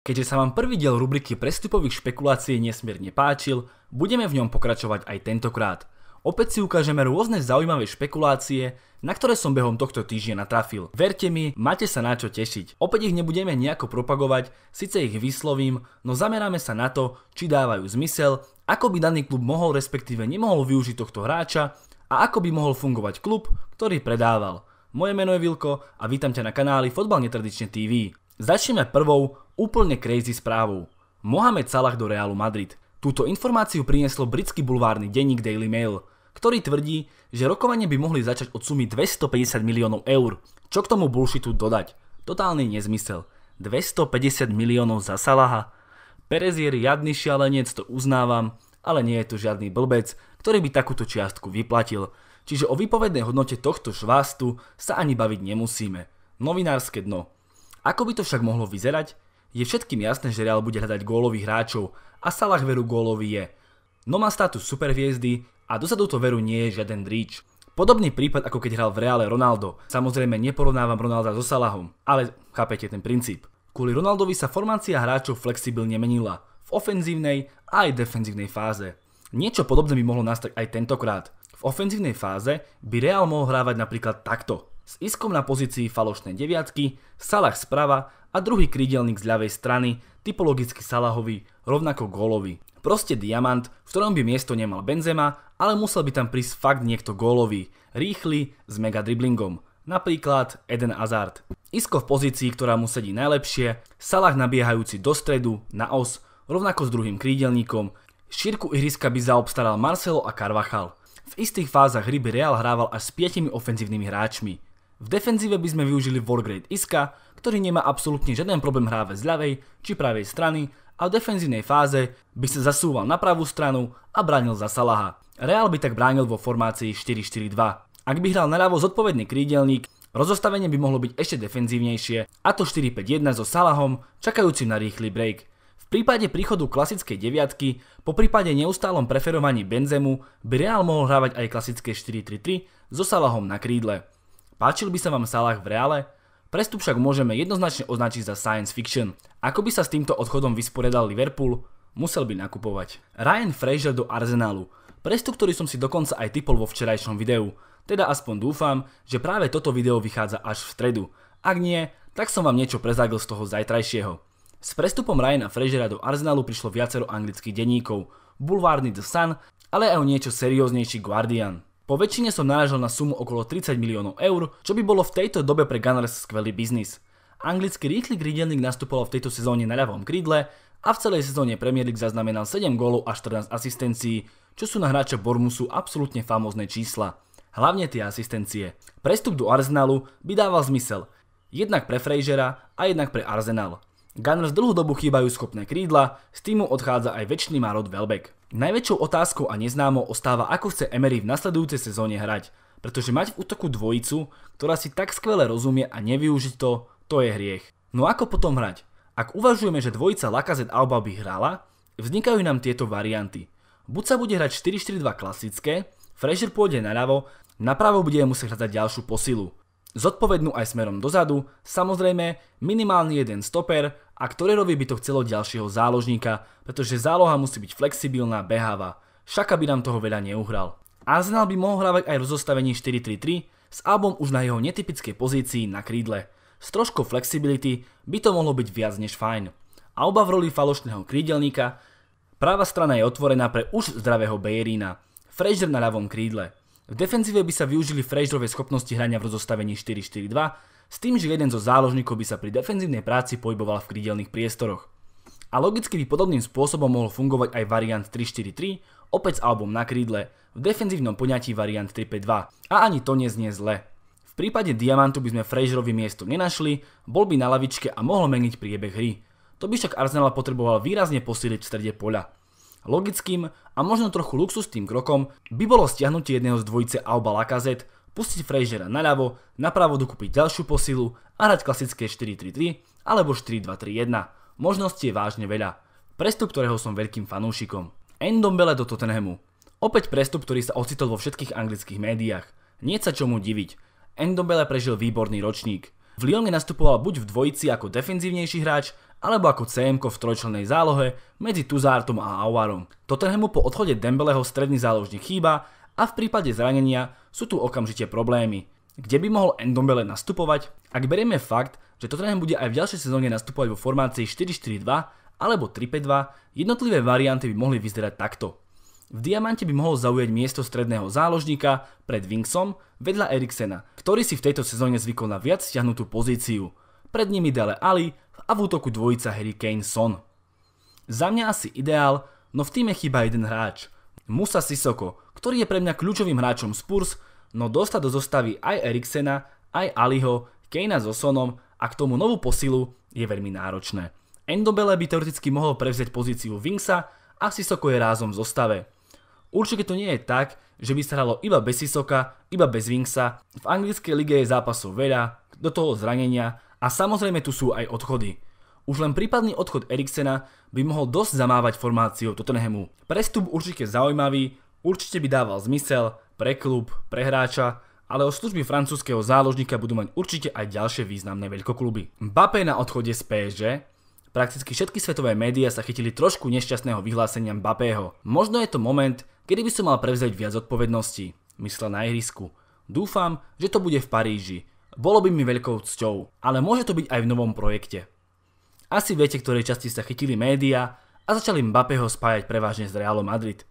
Keďže sa vám prvý diel rubriky prestupových špekulácií nesmierne páčil, budeme v ňom pokračovať aj tentokrát. Opäť si ukážeme rôzne zaujímavé špekulácie, na ktoré som behom tohto týždňa natrafil. Verte mi, máte sa na čo tešiť. Opäť ich nebudeme nejako propagovať, síce ich vyslovím, no zameráme sa na to, či dávajú zmysel, ako by daný klub mohol respektíve nemohol využiť tohto hráča a ako by mohol fungovať klub, ktorý predával. Moje meno je Vilko a vítam ťa na kanáli Fotbal netradične TV. Začneme prvou úplne crazy správou. Mohamed Salah do Realu Madrid. Túto informáciu prinieslo britský bulvárny denník Daily Mail, ktorý tvrdí, že rokovanie by mohli začať od sumy 250 miliónov eur. Čo k tomu bullshitu dodať? Totálny nezmysel. 250 miliónov za Salaha? Perez je riadny šialenec, to uznávam, ale nie je to žiadny blbec, ktorý by takúto čiastku vyplatil. Čiže o výpovednej hodnote tohto švástu sa ani baviť nemusíme. Novinárske dno. Ako by to však mohlo vyzerať, je všetkým jasné, že Real bude hľadať gólových hráčov a Salah veru gólový je. No má status superhviezdy a dozadu to veru nie je žiaden dríč. Podobný prípad ako keď hral v Reále Ronaldo. Samozrejme neporovnávam Ronalda so Salahom, ale chápete ten princíp. Kvôli Ronaldovi sa formácia hráčov flexibilne menila v ofenzívnej a aj defenzívnej fáze. Niečo podobné by mohlo nastať aj tentokrát. V ofenzívnej fáze by Real mohol hrávať napríklad takto. S Iskom na pozícii falošnej deviatky, Salah sprava a druhý krídelník z ľavej strany, typologicky Salahovi, rovnako gólový. Proste diamant, v ktorom by miesto nemal Benzema, ale musel by tam prísť fakt niekto gólový, rýchly, s mega driblingom. Napríklad Eden Hazard. Isko v pozícii, ktorá mu sedí najlepšie, Salah nabiehajúci do stredu, na os, rovnako s druhým krídelníkom. Šírku ihriska by zaobstaral Marcelo a Carvajal. V istých fázach hry by Real hrával až s piatimi ofenzívnymi hráčmi. V defenzíve by sme využili Wargrade Iska, ktorý nemá absolútne žiaden problém hráve z ľavej či pravej strany a v defenzívnej fáze by sa zasúval na pravú stranu a bránil za Salaha. Real by tak bránil vo formácii 4-4-2. Ak by hral naľavo zodpovedný krídelník, rozostavenie by mohlo byť ešte defenzívnejšie, a to 4-5-1 so Salahom, čakajúcim na rýchly break. V prípade príchodu klasickej deviatky, po prípade neustálom preferovaní Benzemu, by Real mohol hrávať aj klasické 4-3-3 so Salahom na krídle. Páčil by sa vám Salah v reále? Prestup však môžeme jednoznačne označiť za science fiction. Ako by sa s týmto odchodom vysporiadal Liverpool, musel by nakupovať. Ryan Fraser do Arsenalu. Prestup, ktorý som si dokonca aj typol vo včerajšom videu. Teda aspoň dúfam, že práve toto video vychádza až v stredu. Ak nie, tak som vám niečo prezagil z toho zajtrajšieho. S prestupom Ryana Frasera do Arsenalu prišlo viacero anglických denníkov, bulvárny The Sun, ale aj o niečo serióznejší Guardian. Po väčšine som narážal na sumu okolo 30 miliónov eur, čo by bolo v tejto dobe pre Gunners skvelý biznis. Anglický rýchly krídelník nastupoval v tejto sezóne na ľavom krídle a v celej sezóne Premier League zaznamenal 7 gólov a 14 asistencií, čo sú na hráča Bormusu absolútne famózne čísla. Hlavne tie asistencie. Prestup do Arsenalu by dával zmysel, jednak pre Frejžera a jednak pre Arsenal. Gunners dlhú dobu chýbajú schopné krídla, z týmu odchádza aj väčšný Marot Welbeck. Najväčšou otázkou a neznámou ostáva, ako chce Emery v nasledujúcej sezóne hrať, pretože mať v útoku dvojicu, ktorá si tak skvele rozumie a nevyužiť to, to je hriech. No ako potom hrať? Ak uvažujeme, že dvojica Lacazette Alba by hrala, vznikajú nám tieto varianty. Buď sa bude hrať 4-4-2 klasické, Frazier pôjde naľavo, napravo bude musieť hľadať ďalšiu posilu. Zodpovednú aj smerom dozadu, samozrejme minimálny jeden stoper a robí by to chcelo ďalšieho záložníka, pretože záloha musí byť flexibilná, beháva. Šaka by nám toho veľa neuhral. Arsenal by mohol hrávať aj rozostavení 4-3-3 s Albom už na jeho netypickej pozícii na krídle. S troškou flexibility by to mohlo byť viac než fajn. Alba v roli falošného krídelníka, práva strana je otvorená pre už zdravého Bejerína, Fraser na ľavom krídle. V defenzíve by sa využili Fraserove schopnosti hrania v rozostavení 4-4-2 s tým, že jeden zo záložníkov by sa pri defenzívnej práci pohyboval v krídelných priestoroch. A logicky by podobným spôsobom mohol fungovať aj variant 3-4-3, opäť s album na krídle, v defenzívnom poňatí variant 3-5-2. A ani to neznie zle. V prípade Diamantu by sme Fraserovi miesto nenašli, bol by na lavičke a mohol meniť priebeh hry. To by však Arsenal potreboval výrazne posíliť v strede poľa. Logickým a možno trochu luxusným krokom by bolo stiahnutie jedného z dvojice Alba Lacazette, pustiť Frasera naľavo, napravo dokúpiť ďalšiu posilu a hrať klasické 4-3-3 alebo 4-2-3-1. Možnosti je vážne veľa. Prestup, ktorého som veľkým fanúšikom. Endombele do Tottenhamu. Opäť prestup, ktorý sa ocitol vo všetkých anglických médiách. Nie sa čomu diviť. Endombele prežil výborný ročník. V Lyone nastupoval buď v dvojici ako defenzívnejší hráč, alebo ako CMK v trojčlennej zálohe medzi Tuzártom a Auarom. Tottenhamu po odchode Dembeleho stredný záložník chýba a v prípade zranenia sú tu okamžite problémy. Kde by mohol Endombele nastupovať? Ak berieme fakt, že Tottenham bude aj v ďalšej sezóne nastupovať vo formácii 4-4-2 alebo 3-5-2, jednotlivé varianty by mohli vyzerať takto. V diamante by mohol zaujať miesto stredného záložníka pred Wingsom vedľa Eriksena, ktorý si v tejto sezóne zvykol na viac stiahnutú pozíciu. Pred nimi Dele Ali a v útoku dvojica Harry Kane Son. Za mňa asi ideál, no v týme chýba jeden hráč. Musa Sisoko, ktorý je pre mňa kľúčovým hráčom Spurs, no dostať do zostavy aj Eriksena, aj Aliho, Kejna so Sonom a k tomu novú posilu je veľmi náročné. Endobele by teoreticky mohol prevziať pozíciu Wingsa a Sisoko je rázom v zostave. Určite to nie je tak, že by sa hralo iba bez Sisoka, iba bez Wingsa. V anglickej lige je zápasov veľa, do toho zranenia a samozrejme tu sú aj odchody. Už len prípadný odchod Eriksena by mohol dosť zamávať formáciou Tottenhamu. Prestup určite zaujímavý, Určite by dával zmysel pre klub, pre hráča, ale o služby francúzského záložníka budú mať určite aj ďalšie významné veľkokluby. Mbappé na odchode z PSG Prakticky všetky svetové médiá sa chytili trošku nešťastného vyhlásenia Mbappého. Možno je to moment, kedy by som mal prevziať viac odpovedností, myslel na ihrisku. Dúfam, že to bude v Paríži. Bolo by mi veľkou cťou, ale môže to byť aj v novom projekte. Asi viete, ktorej časti sa chytili médiá a začali Mbappého spájať prevažne s Realom Madrid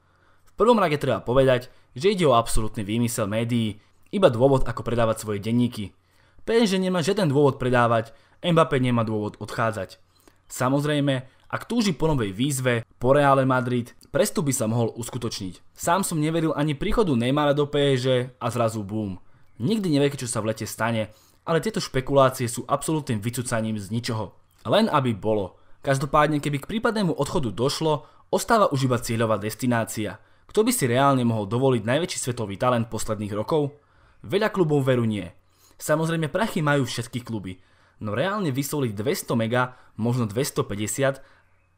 prvom rade treba povedať, že ide o absolútny výmysel médií, iba dôvod ako predávať svoje denníky. PSG nemá žiaden dôvod predávať, Mbappé nemá dôvod odchádzať. Samozrejme, ak túži po novej výzve, po Reále Madrid, prestup by sa mohol uskutočniť. Sám som neveril ani príchodu Neymara do PSG a zrazu boom. Nikdy nevie, čo sa v lete stane, ale tieto špekulácie sú absolútnym vycúcaním z ničoho. Len aby bolo. Každopádne, keby k prípadnému odchodu došlo, ostáva už iba cieľová destinácia – kto by si reálne mohol dovoliť najväčší svetový talent posledných rokov? Veľa klubov veru nie. Samozrejme prachy majú všetky kluby, no reálne vysoliť 200 mega, možno 250,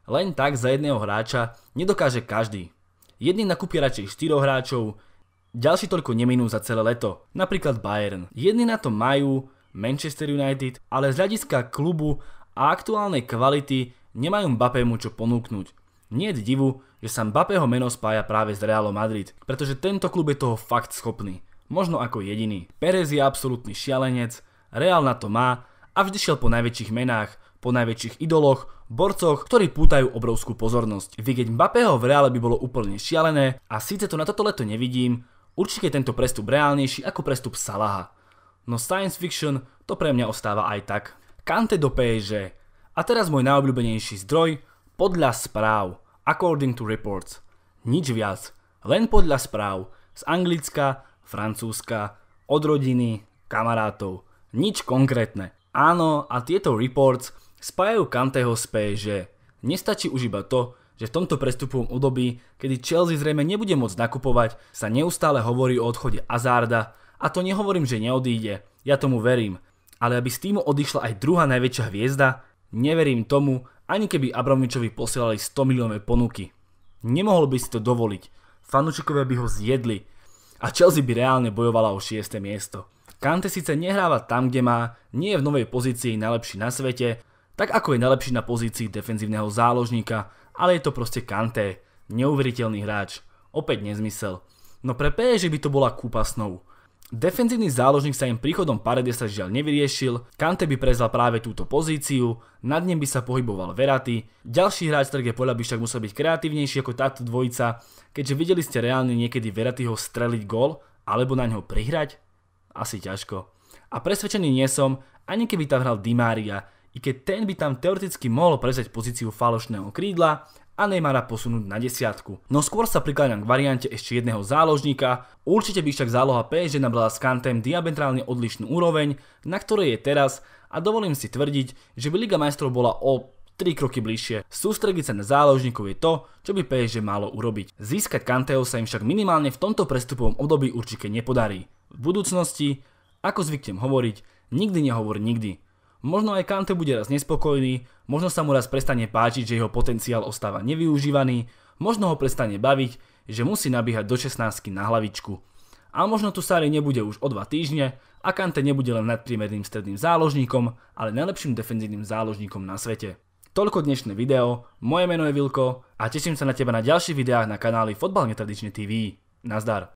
len tak za jedného hráča nedokáže každý. Jedni nakúpia radšej 4 hráčov, ďalší toľko neminú za celé leto, napríklad Bayern. Jedni na to majú, Manchester United, ale z hľadiska klubu a aktuálnej kvality nemajú Mbappému čo ponúknuť. Nie je divu, že sa Mbappého meno spája práve s Realo Madrid, pretože tento klub je toho fakt schopný, možno ako jediný. Perez je absolútny šialenec, Real na to má a vždy šiel po najväčších menách, po najväčších idoloch, borcoch, ktorí pútajú obrovskú pozornosť. keď Mbappého v Reále by bolo úplne šialené a síce to na toto leto nevidím, určite je tento prestup reálnejší ako prestup Salaha. No science fiction to pre mňa ostáva aj tak. Kante do PSG. A teraz môj najobľúbenejší zdroj podľa správ according to reports. Nič viac, len podľa správ z Anglicka, Francúzska, od rodiny, kamarátov. Nič konkrétne. Áno, a tieto reports spájajú Kanteho s PSG. E, nestačí už iba to, že v tomto prestupovom období, kedy Chelsea zrejme nebude môcť nakupovať, sa neustále hovorí o odchode Azarda a to nehovorím, že neodíde, ja tomu verím. Ale aby z týmu odišla aj druhá najväčšia hviezda, neverím tomu, ani keby Abramovičovi posielali 100 miliónové ponuky. Nemohol by si to dovoliť. Fanúšikovia by ho zjedli. A Chelsea by reálne bojovala o 6. miesto. Kante síce nehráva tam, kde má, nie je v novej pozícii najlepší na svete, tak ako je najlepší na pozícii defenzívneho záložníka, ale je to proste kante. neuveriteľný hráč, opäť nezmysel. No pre PSG by to bola kúpa snovu. Defenzívny záložník sa im príchodom sa žiaľ nevyriešil, Kante by prezal práve túto pozíciu, nad ním by sa pohyboval Veraty. ďalší hráč Trge podľa by však musel byť kreatívnejší ako táto dvojica, keďže videli ste reálne niekedy Veratiho streliť gol alebo na ňo prihrať? Asi ťažko. A presvedčený nie som, ani keby tam hral Dimária, i keď ten by tam teoreticky mohol prezať pozíciu falošného krídla, a Neymara posunúť na desiatku. No skôr sa prikláňam k variante ešte jedného záložníka, určite by však záloha PSG nabrala s Kantem diametrálne odlišnú úroveň, na ktorej je teraz a dovolím si tvrdiť, že by Liga majstrov bola o 3 kroky bližšie. Sústrediť sa na záložníkov je to, čo by PSG malo urobiť. Získať Kanteho sa im však minimálne v tomto prestupovom období určite nepodarí. V budúcnosti, ako zvyknem hovoriť, nikdy nehovor nikdy. Možno aj Kante bude raz nespokojný, možno sa mu raz prestane páčiť, že jeho potenciál ostáva nevyužívaný, možno ho prestane baviť, že musí nabíhať do 16 na hlavičku. A možno tu Sari nebude už o 2 týždne a Kante nebude len nadpriemerným stredným záložníkom, ale najlepším defenzívnym záložníkom na svete. Toľko dnešné video, moje meno je Vilko a teším sa na teba na ďalších videách na kanáli Fotbal netradične TV. Nazdar.